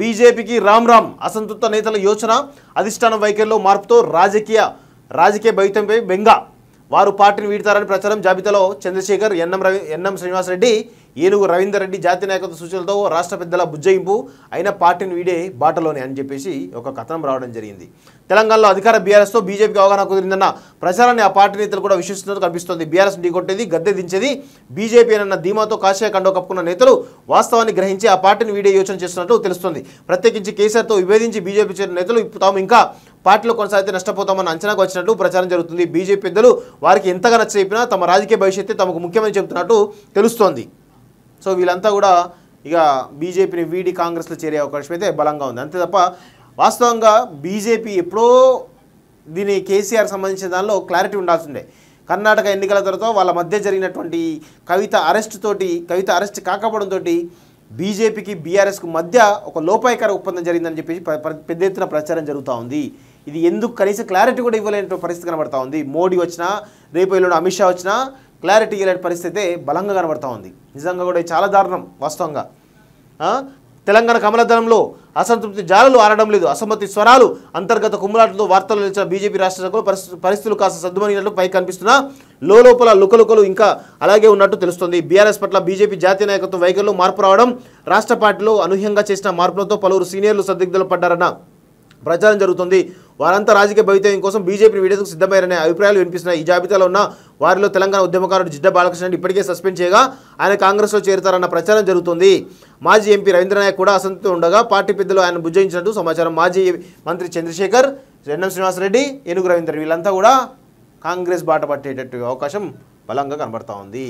బీజేపీకి రామ్ రామ్ అసంతృప్త నేతల యోచన అధిష్టానం వైఖరిలో మార్పుతో రాజకీయ రాజకీయ భవితంపై బెంగా వారు పార్టీని వీడతారని ప్రచారం జాబితాలో చంద్రశేఖర్ ఎన్ఎం రవి ఎన్ఎం శ్రీనివాసరెడ్డి ఏనుగు రవీందర్ రెడ్డి జాతీయ నాయకత్వ సూచనలతో రాష్ట్ర పెద్దల బుజ్జయింపు అయిన పార్టీని వీడే బాటలోనే అని చెప్పేసి ఒక కథనం రావడం జరిగింది తెలంగాణలో అధికార బీఆర్ఎస్తో బీజేపీకి అవగాహన కుదిరిందన్న ప్రచారాన్ని ఆ పార్టీ నేతలు కూడా విశ్వసిస్తున్నట్టు కనిపిస్తోంది బీఆర్ఎస్ ఢీకొట్టేది గద్దె దించేది బీజేపీ అన్న ధీమాతో కాషాయ కండో కప్పుకున్న నేతలు వాస్తవాన్ని గ్రహించి ఆ పార్టీని వీడే యోచన చేస్తున్నట్లు తెలుస్తోంది ప్రత్యేకించి కేసీఆర్తో విభేదించి బీజేపీ చేరిన నేతలు తాము ఇంకా పార్టీలో కొనసాగితే నష్టపోతామన్న అంచనాకు వచ్చినట్లు ప్రచారం జరుగుతుంది బీజేపీ పెద్దలు వారికి ఎంతగా నచ్చ చెప్పినా తమ రాజకీయ భవిష్యత్తే తమకు ముఖ్యమని చెబుతున్నట్టు తెలుస్తోంది సో వీళ్ళంతా కూడా ఇక బీజేపీని వీడి కాంగ్రెస్లో చేరే అవకాశం అయితే బలంగా ఉంది అంతే తప్ప వాస్తవంగా బీజేపీ ఎప్పుడో దీని కేసీఆర్ సంబంధించిన దానిలో క్లారిటీ ఉండాల్సిందే కర్ణాటక ఎన్నికల తర్వాత వాళ్ళ మధ్య జరిగినటువంటి కవిత అరెస్ట్ తోటి కవిత అరెస్ట్ కాకపోవడంతో బీజేపీకి బీఆర్ఎస్కు మధ్య ఒక లోపాయకర ఒప్పందం జరిగిందని చెప్పేసి పెద్ద ఎత్తున ప్రచారం జరుగుతూ ఉంది ఇది ఎందుకు కనీసం క్లారిటీ కూడా ఇవ్వలేని పరిస్థితి కనబడుతూ ఉంది మోడీ వచ్చినా రేపు ఎల్లుండి అమిత్ షా వచ్చినా క్లారిటీ ఇలాంటి పరిస్థితి బలంగా కనబడుతూ ఉంది నిజంగా కూడా చాలా దారుణం వాస్తవంగా తెలంగాణ కమలదళంలో అసంతృప్తి జాలలు ఆడడం లేదు అసమ్మతి స్వరాలు అంతర్గత కుమ్మలాటలతో వార్తలు నిలిచిన బీజేపీ రాష్ట్ర సభలో పరిస్థితులు కాస్త సర్దుమనినట్లు పై కనిపిస్తున్నా లోపల లుకలుకలు ఇంకా అలాగే ఉన్నట్టు తెలుస్తుంది బీఆర్ఎస్ పట్ల బీజేపీ జాతీయ నాయకత్వం వైఖరిలో మార్పు రావడం రాష్ట్ర పార్టీలో అనూహ్యంగా చేసిన మార్పులతో పలువురు సీనియర్లు సందిగ్ధులు పడ్డారన్న ప్రచారం జరుగుతుంది వారంతా రాజకీయ భవితవ్యం కోసం బీజేపీని వీడేందుకు సిద్ధమయ్యారనే అభిప్రాయాలు వినిపిస్తున్నాయి ఈ జాబితాలో ఉన్న వారిలో తెలంగాణ ఉద్యమకారుడు జిడ్డ బాలకృష్ణ ఇప్పటికే సస్పెండ్ చేయగా ఆయన కాంగ్రెస్లో చేరుతారన్న ప్రచారం జరుగుతుంది మాజీ ఎంపీ రవీంద్రనాయక్ కూడా అసంతృప్తి ఉండగా పార్టీ పెద్దలు ఆయన బుజ్జయించినట్టు సమాచారం మాజీ మంత్రి చంద్రశేఖర్ రెండం శ్రీనివాసరెడ్డి ఏనుగు రవీందర్ వీళ్ళంతా కూడా కాంగ్రెస్ బాట పట్టేటట్టు అవకాశం బలంగా కనబడతా ఉంది